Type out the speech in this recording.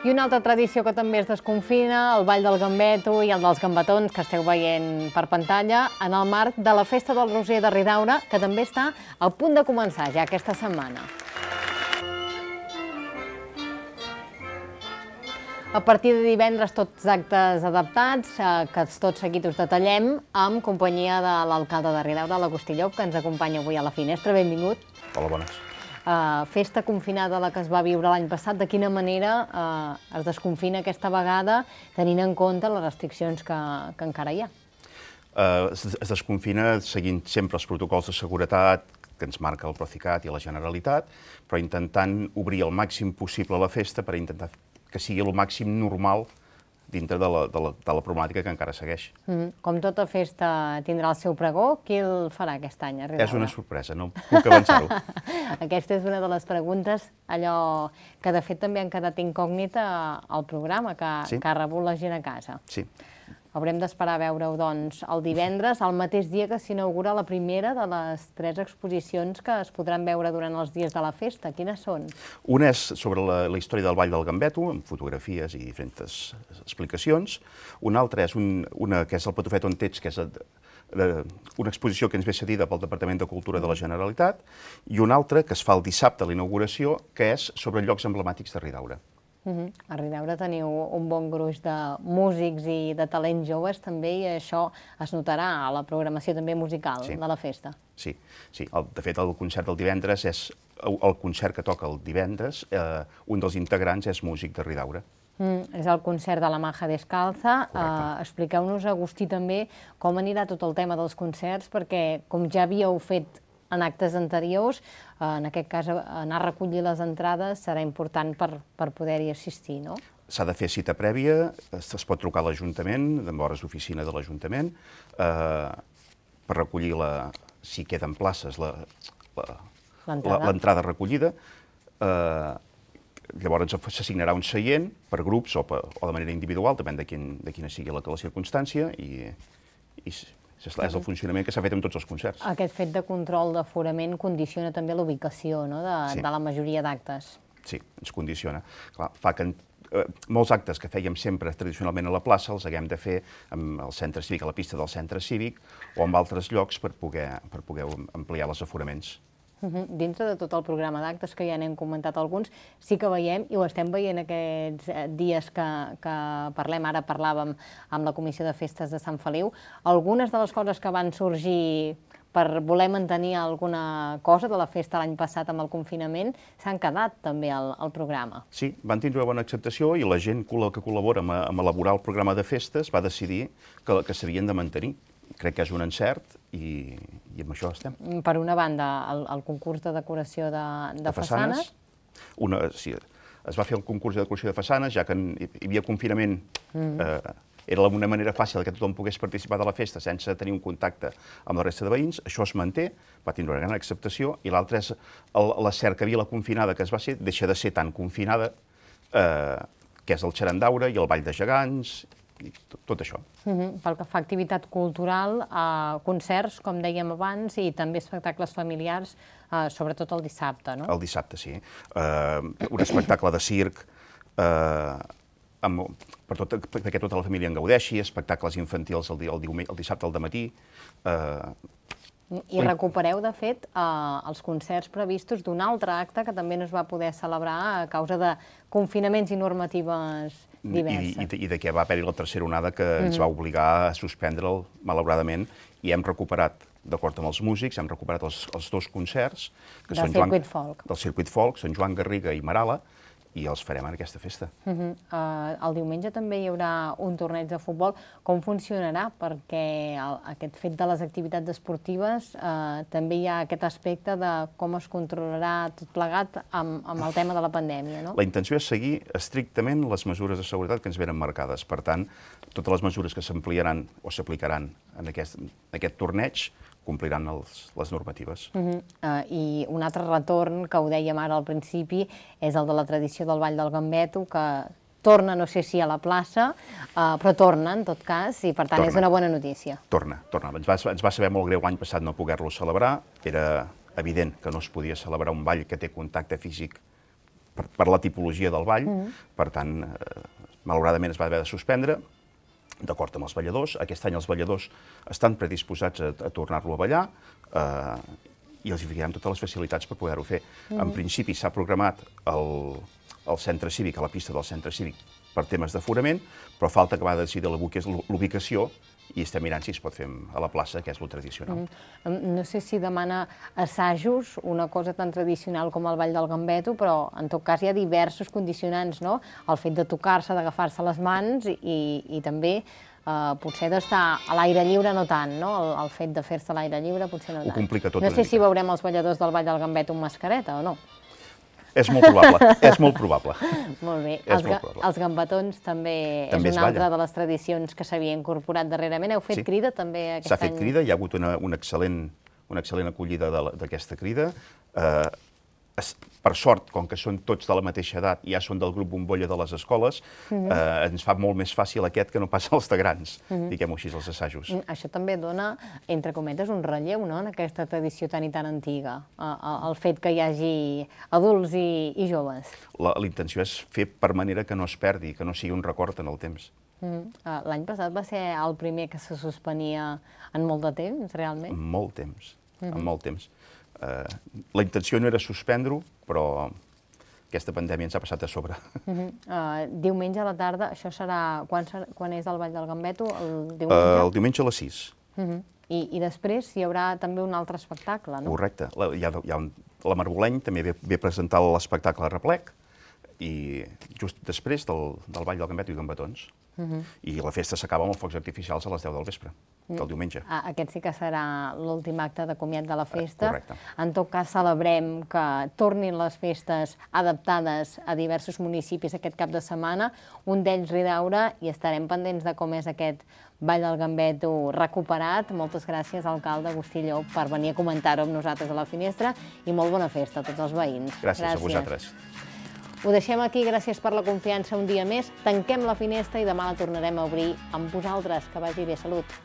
I una altra tradició que també es desconfina, el ball del gambeto i el dels gambatons, que esteu veient per pantalla, en el marc de la Festa del Roser de Ridaura, que també està a punt de començar ja aquesta setmana. A partir de divendres, tots actes adaptats, eh, que tots seguit us detallem, amb companyia de l'alcalde de Ridaura, l'Agustí Llop, que ens acompanya avui a la finestra. Benvingut. Hola, bones. Eh, festa confinada la que es va viure l'any passat, de quina manera eh, es desconfina aquesta vegada tenint en compte les restriccions que, que encara hi ha? Eh, es, es desconfina seguint sempre els protocols de seguretat que ens marca el Procicat i la Generalitat, però intentant obrir el màxim possible la festa per intentar que sigui el màxim normal dintre de la, de la, de la problemàtica que encara segueix. Mm -hmm. Com tota festa tindrà el seu pregó, qui el farà aquest any? Arribarà? És una sorpresa, no puc avançar-ho. Aquesta és una de les preguntes, allò que de fet també han quedat incògnita al programa que, sí. que ha rebut la gent a casa. Sí. Haurem d'esperar a veure-ho, doncs, el divendres, el mateix dia que s'inaugura la primera de les tres exposicions que es podran veure durant els dies de la festa. Quines són? Una és sobre la, la història del Vall del Gambeto, amb fotografies i diferents explicacions. Una altra és un, una que és el Patufet on Tets, que és el, eh, eh, una exposició que ens ve cedida pel Departament de Cultura de la Generalitat, i una altra que es fa el dissabte a l'inauguració, que és sobre llocs emblemàtics de Ridaura. Mm A Rideure teniu un bon gruix de músics i de talents joves també i això es notarà a la programació també musical sí. de la festa. Sí, sí. El, de fet el concert del divendres és el, concert que toca el divendres, eh, un dels integrants és músic de Riudeure. Mm, és el concert de la Maja Descalza. Correcte. Eh, expliqueu-nos, Agustí, també com anirà tot el tema dels concerts, perquè com ja havíeu fet en actes anteriors, en aquest cas anar a recollir les entrades serà important per, per poder-hi assistir, no? S'ha de fer cita prèvia, es, es pot trucar a l'Ajuntament, amb hores d'oficina de l'Ajuntament, eh, per recollir, la, si queden places, l'entrada recollida. Eh, llavors s'assignarà un seient per grups o, per, o de manera individual, depèn de, quin, de quina sigui la, la circumstància, i, i és el funcionament que s'ha fet amb tots els concerts. Aquest fet de control d'aforament condiciona també la ubicació no? de, sí. de la majoria d'actes. Sí, ens condiciona. Clar, fa que eh, molts actes que fèiem sempre tradicionalment a la plaça els haguem de fer amb el centre cívic, a la pista del centre cívic, o amb altres llocs per poder, per poder ampliar els aforaments. Dintre de tot el programa d'actes que ja n'hem comentat alguns, sí que veiem, i ho estem veient aquests eh, dies que, que parlem, ara parlàvem amb la Comissió de Festes de Sant Feliu, algunes de les coses que van sorgir per voler mantenir alguna cosa de la festa l'any passat amb el confinament, s'han quedat també al, al programa. Sí, van tindre una bona acceptació i la gent que col·labora amb, amb elaborar el programa de festes va decidir que, que s'havien de mantenir. Crec que és un encert i, i amb això estem. Mm, per una banda, el, el concurs de decoració de, de, de façanes. Una, eh, sí, es va fer el concurs de decoració de façanes, ja que en, hi havia confinament mm -hmm. eh, era una manera fàcil que tothom pogués participar de la festa sense tenir un contacte amb la resta de veïns, això es manté, va tindre una gran acceptació, i l'altra és el, la cercavila confinada que es va ser, deixa de ser tan confinada, eh, que és el Xarandaura i el Vall de Gegants tot, tot això. Mm -hmm. Pel que fa a activitat cultural, eh, concerts, com dèiem abans, i també espectacles familiars, eh, sobretot el dissabte, no? El dissabte, sí. Eh, un espectacle de circ, eh, amb, per tot, perquè tota la família en gaudeixi, espectacles infantils el, el, el dissabte al matí, eh, i recupereu, de fet, eh, els concerts previstos d'un altre acte que també no es va poder celebrar a causa de confinaments i normatives diverses. I, i, de, i de què va haver-hi la tercera onada que mm. ens va obligar a suspendre'l, malauradament, i hem recuperat d'acord amb els músics, hem recuperat els, els dos concerts... Que del circuit Joan, folk. Del circuit folk, Sant Joan Garriga i Marala, i els farem en aquesta festa. Uh -huh. uh, el diumenge també hi haurà un torneig de futbol. Com funcionarà? Perquè el, aquest fet de les activitats esportives uh, també hi ha aquest aspecte de com es controlarà tot plegat amb, amb el tema de la pandèmia, no? La intenció és seguir estrictament les mesures de seguretat que ens venen marcades. Per tant, totes les mesures que s'ampliaran o s'aplicaran en aquest, en aquest torneig compliran els, les normatives. Uh eh, -huh. uh, I un altre retorn, que ho dèiem ara al principi, és el de la tradició del Vall del Gambeto, que torna, no sé si a la plaça, uh, però torna, en tot cas, i per tant torna. és una bona notícia. Torna, torna. Ens va, ens va saber molt greu l'any passat no poder-lo celebrar. Era evident que no es podia celebrar un ball que té contacte físic per, per la tipologia del ball, uh -huh. per tant, eh, malauradament es va haver de suspendre, d'acord amb els balladors. Aquest any els balladors estan predisposats a, a tornar-lo a ballar eh, i els ficarem totes les facilitats per poder-ho fer. Mm -hmm. En principi s'ha programat el, el centre cívic, a la pista del centre cívic, per temes d'aforament, però falta acabar de decidir l'ubicació i estem mirant si es pot fer a la plaça, que és lo tradicional. Mm. No sé si demana assajos, una cosa tan tradicional com el ball del gambeto, però en tot cas hi ha diversos condicionants, no? El fet de tocar-se, d'agafar-se les mans i, i també Uh, potser d'estar a l'aire lliure no tant, no? El, el fet de fer-se a l'aire lliure potser no tant. Ho complica tot No sé si veurem els balladors del Ball del Gambet amb mascareta o no. És molt probable, és molt probable. Molt bé. els, ga probable. els gambatons també, també és una altra de les tradicions que s'havia incorporat darrerament. Heu fet sí. crida també aquest any? S'ha fet crida, hi ha hagut una, una excel·lent una excel·lent acollida d'aquesta crida. Eh, uh, per sort, com que són tots de la mateixa edat, i ja són del grup bombolla de les escoles, mm -hmm. eh, ens fa molt més fàcil aquest que no passa als de grans, mm -hmm. diguem-ho així, els assajos. Mm, això també dona, entre cometes, un relleu no? en aquesta tradició tan i tan antiga, a, el fet que hi hagi adults i, i joves. La intenció és fer per manera que no es perdi, que no sigui un record en el temps. Mm. Ah, l'any passat va ser el primer que se suspenia en molt de temps, realment? En molt temps, mm -hmm. en mhm. molt temps eh, la intenció no era suspendre-ho, però aquesta pandèmia ens ha passat a sobre. Uh eh, -huh. uh, diumenge a la tarda, això serà... Quan, quan és el Vall del Gambeto? El diumenge, uh, el diumenge a les 6. Uh -huh. I, I després hi haurà també un altre espectacle, no? Correcte. La, hi ha, hi ha un, la Marboleny també ve, ve presentar l'espectacle Replec, i just després del, del Vall del Gambeto i Gambetons. -huh. I la festa s'acaba amb els focs artificials a les 10 del vespre, uh mm. -huh. del diumenge. Ah, aquest sí que serà l'últim acte de comiat de la eh, festa. correcte. En tot cas, celebrem que tornin les festes adaptades a diversos municipis aquest cap de setmana, un d'ells Ridaura, i estarem pendents de com és aquest Vall del Gambeto recuperat. Moltes gràcies, alcalde Agustí Llop, per venir a comentar-ho amb nosaltres a la finestra i molt bona festa a tots els veïns. Gràcies, gràcies. a vosaltres. Ho deixem aquí, gràcies per la confiança un dia més. Tanquem la finestra i demà la tornarem a obrir amb vosaltres. Que vagi bé, salut!